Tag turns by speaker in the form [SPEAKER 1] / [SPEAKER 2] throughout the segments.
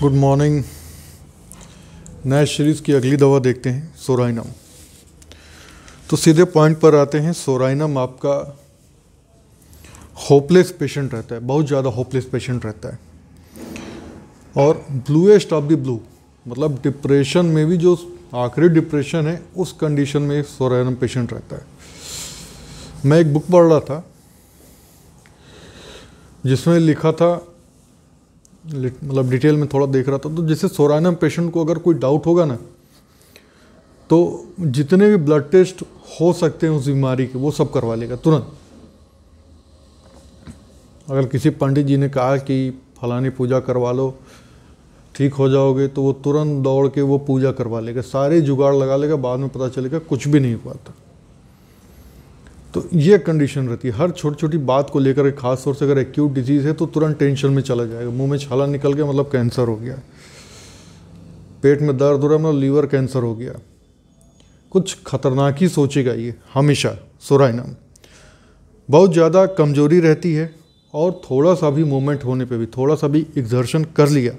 [SPEAKER 1] good morning नए series की अगली दवा देखते हैं सोराइनम तो सीधे पॉइंट पर आते हैं सोराइनम आपका होपलेस पेशेंट रहता है बहुत ज़्यादा होपलेस पेशेंट रहता है और ब्लूएस्ट ऑफ द ब्लू मतलब डिप्रेशन में भी जो आखिरी डिप्रेशन है उस कंडीशन में सोराइनम पेशेंट रहता है मैं एक बुक पढ़ रहा था जिसमें लिखा था मतलब डिटेल में थोड़ा देख रहा था तो जैसे सोराना पेशेंट को अगर कोई डाउट होगा ना तो जितने भी ब्लड टेस्ट हो सकते हैं उस बीमारी के वो सब करवा लेगा तुरंत अगर किसी पंडित जी ने कहा कि फलानी पूजा करवा लो ठीक हो जाओगे तो वो तुरंत दौड़ के वो पूजा करवा लेगा सारे जुगाड़ लगा लेगा बाद में पता चलेगा कुछ भी नहीं हुआ था तो ये कंडीशन रहती है हर छोटी छोटी बात को लेकर खास तौर से अगर एक्यूट डिजीज़ है तो तुरंत टेंशन में चला जाएगा मुंह में छाला निकल गया मतलब कैंसर हो गया पेट में दर्द हो रहा है मतलब लीवर कैंसर हो गया कुछ खतरनाक ही सोचेगा ये हमेशा सोराइनम बहुत ज़्यादा कमजोरी रहती है और थोड़ा सा भी मोमेंट होने पे भी थोड़ा सा भी एग्जर्शन कर लिया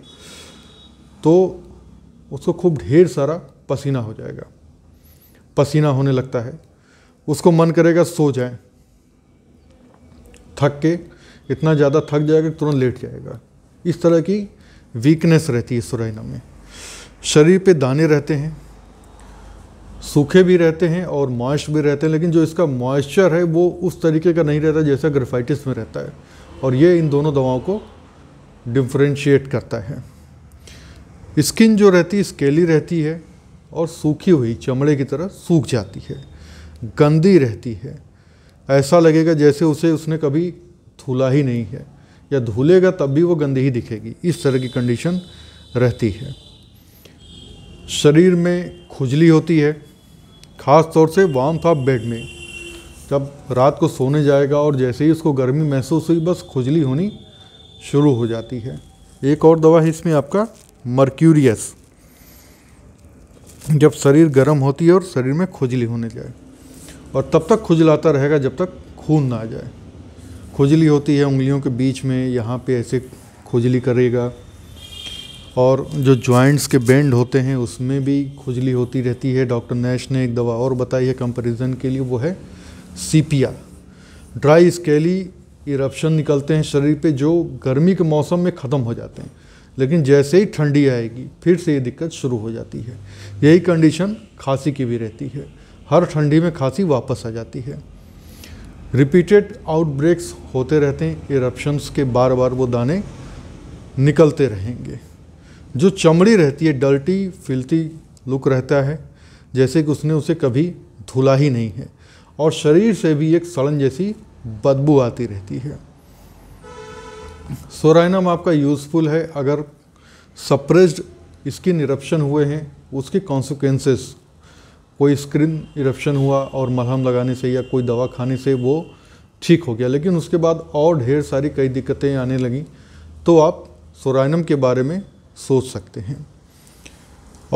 [SPEAKER 1] तो उसको खूब ढेर सारा पसीना हो जाएगा पसीना होने लगता है उसको मन करेगा सो जाए थक के इतना ज़्यादा थक जाएगा तुरंत लेट जाएगा इस तरह की वीकनेस रहती है सुरैना में शरीर पे दाने रहते हैं सूखे भी रहते हैं और मॉइस्ट भी रहते हैं लेकिन जो इसका मॉइस्चर है वो उस तरीके का नहीं रहता जैसा ग्रेफाइटिस में रहता है और ये इन दोनों दवाओं को डिफ्रेंशिएट करता है स्किन जो रहती है स्केली रहती है और सूखी हुई चमड़े की तरह सूख जाती है गंदी रहती है ऐसा लगेगा जैसे उसे उसने कभी धुला ही नहीं है या धूलेगा तब भी वो गंदी ही दिखेगी इस तरह की कंडीशन रहती है शरीर में खुजली होती है ख़ास तौर से वार्म था बेड में जब रात को सोने जाएगा और जैसे ही उसको गर्मी महसूस हुई बस खुजली होनी शुरू हो जाती है एक और दवा है इसमें आपका मर्क्यूरियस जब शरीर गर्म होती है और शरीर में खुजली होने जाए और तब तक खुजलाता रहेगा जब तक खून ना आ जाए खुजली होती है उंगलियों के बीच में यहाँ पे ऐसे खुजली करेगा और जो जॉइंट्स के बेंड होते हैं उसमें भी खुजली होती रहती है डॉक्टर नैश ने एक दवा और बताई है कंपैरिजन के लिए वो है सीपिया ड्राई स्केली इरप्शन निकलते हैं शरीर पे जो गर्मी के मौसम में ख़त्म हो जाते हैं लेकिन जैसे ही ठंडी आएगी फिर से ये दिक्कत शुरू हो जाती है यही कंडीशन खांसी की भी रहती है हर ठंडी में खांसी वापस आ जाती है रिपीटेड आउटब्रेक्स होते रहते हैं इरप्शंस के बार बार वो दाने निकलते रहेंगे जो चमड़ी रहती है डल्टी फिलती लुक रहता है जैसे कि उसने उसे कभी धुला ही नहीं है और शरीर से भी एक सड़न जैसी बदबू आती रहती है सोराइनम आपका यूज़फुल है अगर सप्रेस्ड स्किन इरप्शन हुए हैं उसके कॉन्सिक्वेंसेस कोई स्क्रीन इरप्शन हुआ और मलहम लगाने से या कोई दवा खाने से वो ठीक हो गया लेकिन उसके बाद और ढेर सारी कई दिक्कतें आने लगीं तो आप सोराइनम के बारे में सोच सकते हैं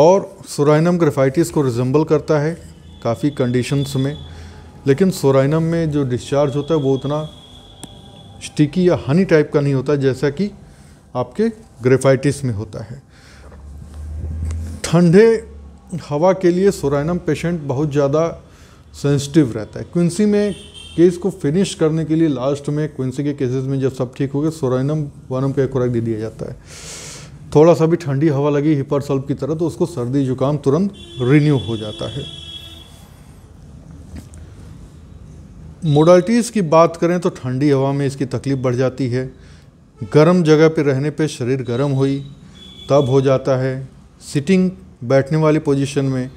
[SPEAKER 1] और सोराइनम ग्रेफाइटिस को रिजम्बल करता है काफ़ी कंडीशंस में लेकिन सोराइनम में जो डिस्चार्ज होता है वो उतना स्टिकी या हनी टाइप का नहीं होता जैसा कि आपके ग्रेफाइटिस में होता है ठंडे हवा के लिए सोराइनम पेशेंट बहुत ज़्यादा सेंसिटिव रहता है क्विंसी में केस को फिनिश करने के लिए लास्ट में क्विंसी के केसेस में जब सब ठीक हो गए सोराइनम वनम का खुराक दे दिया जाता है थोड़ा सा भी ठंडी हवा लगी सल्प की तरह तो उसको सर्दी जुकाम तुरंत रिन्यू हो जाता है मोडालिटीज़ की बात करें तो ठंडी हवा में इसकी तकलीफ़ बढ़ जाती है गर्म जगह पर रहने पर शरीर गर्म हुई तब हो जाता है सिटिंग बैठने वाली पोजीशन में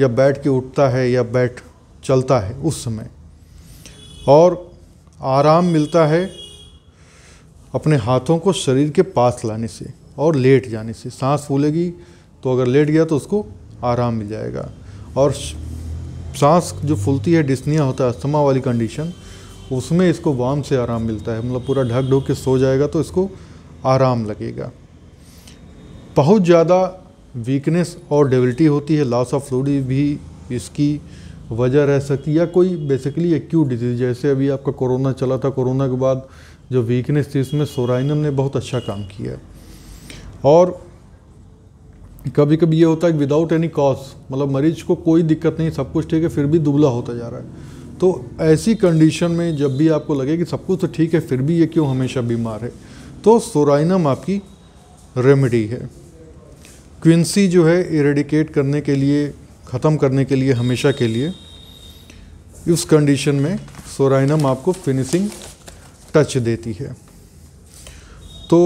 [SPEAKER 1] या बैठ के उठता है या बैठ चलता है उस समय और आराम मिलता है अपने हाथों को शरीर के पास लाने से और लेट जाने से सांस फूलेगी तो अगर लेट गया तो उसको आराम मिल जाएगा और सांस जो फूलती है डिस्निया होता है अस्थमा वाली कंडीशन उसमें इसको वाम से आराम मिलता है मतलब पूरा ढक ढोक के सो जाएगा तो इसको आराम लगेगा बहुत ज़्यादा वीकनेस और डेबिलिटी होती है लॉस ऑफ फ्लूड भी इसकी वजह रह सकती है या कोई बेसिकली एक्यूट डिजीज जैसे अभी आपका कोरोना चला था कोरोना के बाद जो वीकनेस थी उसमें सोराइनम ने बहुत अच्छा काम किया और कभी कभी ये होता है कि विदाउट एनी कॉज मतलब मरीज को कोई दिक्कत नहीं सब कुछ ठीक है फिर भी दुबला होता जा रहा है तो ऐसी कंडीशन में जब भी आपको लगे कि सब कुछ तो ठीक है फिर भी ये क्यों हमेशा बीमार है तो सोराइनम आपकी रेमेडी है क्विंसी जो है इरेडिकेट करने के लिए ख़त्म करने के लिए हमेशा के लिए उस कंडीशन में सोराइनम आपको फिनिशिंग टच देती है तो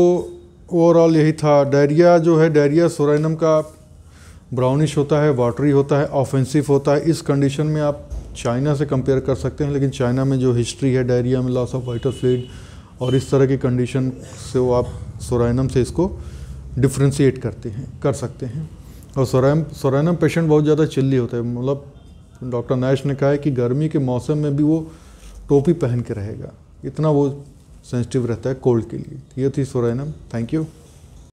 [SPEAKER 1] ओवरऑल यही था डायरिया जो है डायरिया सोराइनम का ब्राउनिश होता है वाटरी होता है ऑफेंसिव होता है इस कंडीशन में आप चाइना से कंपेयर कर सकते हैं लेकिन चाइना में जो हिस्ट्री है डायरिया में लॉस ऑफ वाइटर फ्लूड और इस तरह की कंडीशन से वो आप सोराइनम से इसको डिफ्रेंशिएट करते हैं कर सकते हैं और सोरेम सोरेनम पेशेंट बहुत ज़्यादा चिल्ली होता है मतलब डॉक्टर नैश ने कहा है कि गर्मी के मौसम में भी वो टोपी पहन के रहेगा इतना वो सेंसिटिव रहता है कोल्ड के लिए ये थी सोरेनम थैंक यू